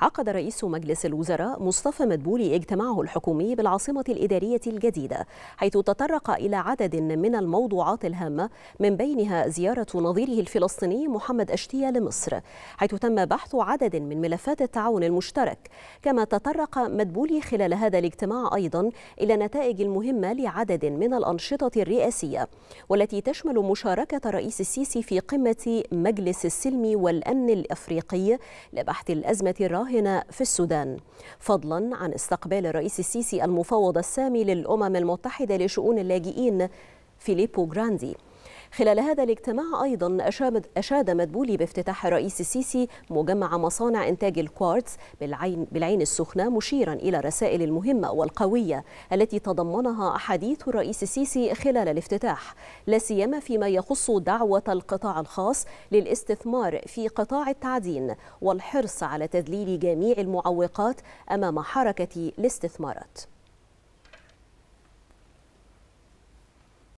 عقد رئيس مجلس الوزراء مصطفى مدبولي اجتماعه الحكومي بالعاصمة الإدارية الجديدة حيث تطرق إلى عدد من الموضوعات الهامة من بينها زيارة نظيره الفلسطيني محمد أشتية لمصر حيث تم بحث عدد من ملفات التعاون المشترك كما تطرق مدبولي خلال هذا الاجتماع أيضا إلى نتائج المهمة لعدد من الأنشطة الرئاسية والتي تشمل مشاركة رئيس السيسي في قمة مجلس السلم والأمن الأفريقي لبحث الأزمة الراهنة الراهنة في السودان فضلا عن استقبال الرئيس السيسي المفوض السامي للأمم المتحدة لشؤون اللاجئين فيليبو جراندي خلال هذا الاجتماع أيضا أشاد مدبولي بافتتاح الرئيس السيسي مجمع مصانع إنتاج الكوارتز بالعين, بالعين السخنة مشيرا إلى الرسائل المهمة والقوية التي تضمنها أحاديث الرئيس السيسي خلال الافتتاح لا سيما فيما يخص دعوة القطاع الخاص للاستثمار في قطاع التعدين والحرص على تذليل جميع المعوقات أمام حركة الاستثمارات